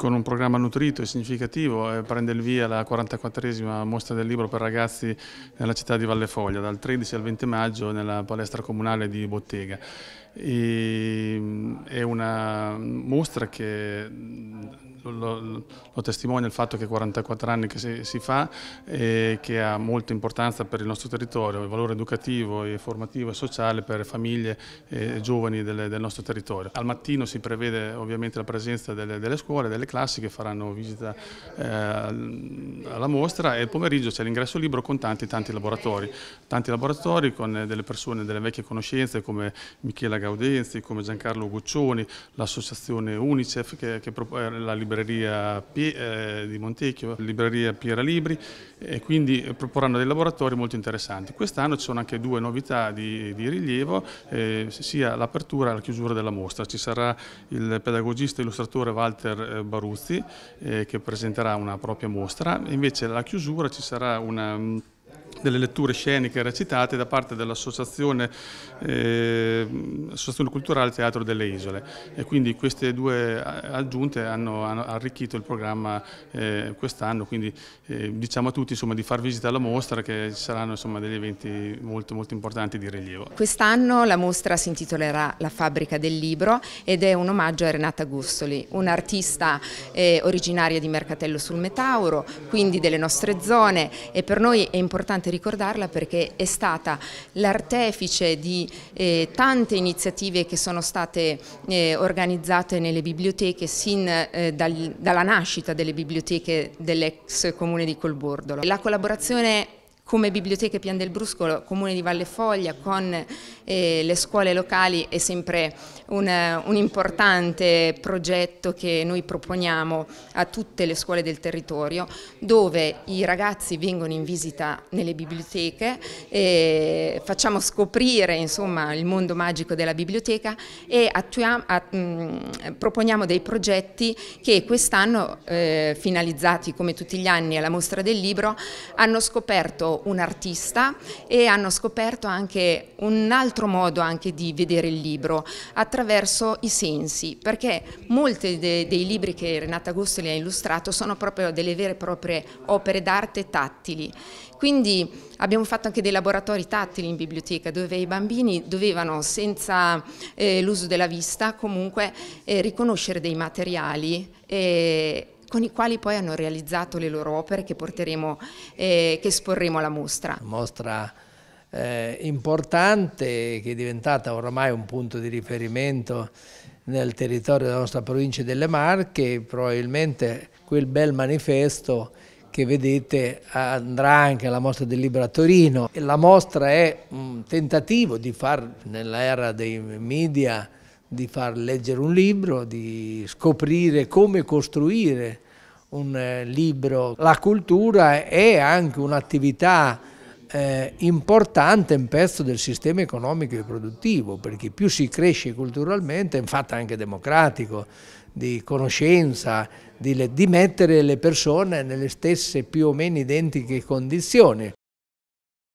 con un programma nutrito e significativo eh, prende il via la 44esima mostra del libro per ragazzi nella città di Valle Foglia dal 13 al 20 maggio nella palestra comunale di Bottega. E, mm, è una mostra che lo, lo testimonia il fatto che 44 anni che si, si fa e che ha molta importanza per il nostro territorio, il valore educativo, e formativo e sociale per famiglie e giovani del, del, nostro territorio. Al mattino si prevede ovviamente la presenza delle, delle scuole, delle classi che faranno visita eh, alla mostra e il pomeriggio c'è l'ingresso libero con tanti tanti laboratori, tanti laboratori con delle persone delle vecchie conoscenze come Michela Gaudenzi, come Giancarlo Guccioni, l'associazione Unicef che, che eh, la libreria libreria P eh, di Montecchio, libreria Piera Libri e quindi proporranno dei laboratori molto interessanti. Quest'anno ci sono anche due novità di, di rilievo, eh, sia l'apertura e la chiusura della mostra. Ci sarà il pedagogista e illustratore Walter eh, Baruzzi eh, che presenterà una propria mostra, invece alla chiusura ci sarà una mm, delle letture sceniche recitate da parte dell'Associazione eh, Culturale Teatro delle Isole e quindi queste due aggiunte hanno, hanno arricchito il programma eh, quest'anno, quindi eh, diciamo a tutti insomma, di far visita alla mostra che ci saranno insomma, degli eventi molto, molto importanti di rilievo. Quest'anno la mostra si intitolerà La fabbrica del libro ed è un omaggio a Renata Gussoli, un'artista eh, originaria di Mercatello sul Metauro, quindi delle nostre zone e per noi è importante importante ricordarla perché è stata l'artefice di eh, tante iniziative che sono state eh, organizzate nelle biblioteche sin eh, dal, dalla nascita delle biblioteche dell'ex comune di Colbordolo. La collaborazione come Biblioteche Pian del Bruscolo, Comune di Valle Foglia, con eh, le scuole locali è sempre un, un importante progetto che noi proponiamo a tutte le scuole del territorio, dove i ragazzi vengono in visita nelle biblioteche, eh, facciamo scoprire insomma, il mondo magico della biblioteca e attuiamo, att, mh, mm, proponiamo dei progetti che quest'anno, eh, finalizzati come tutti gli anni alla mostra del libro, hanno scoperto un artista e hanno scoperto anche un altro modo anche di vedere il libro attraverso i sensi, perché molti de dei libri che Renata Gustoli ha illustrato sono proprio delle vere e proprie opere d'arte tattili. Quindi abbiamo fatto anche dei laboratori tattili in biblioteca dove i bambini dovevano senza eh, l'uso della vista comunque eh, riconoscere dei materiali eh, con i quali poi hanno realizzato le loro opere che, porteremo, eh, che esporremo alla mostra. Mostra eh, importante che è diventata oramai un punto di riferimento nel territorio della nostra provincia delle Marche, probabilmente quel bel manifesto che vedete andrà anche alla mostra del libro a Torino. La mostra è un tentativo di far nell'era dei media di far leggere un libro, di scoprire come costruire un eh, libro. La cultura è anche un'attività eh, importante, un pezzo del sistema economico e produttivo, perché più si cresce culturalmente, infatti anche democratico, di conoscenza, di, di mettere le persone nelle stesse più o meno identiche condizioni.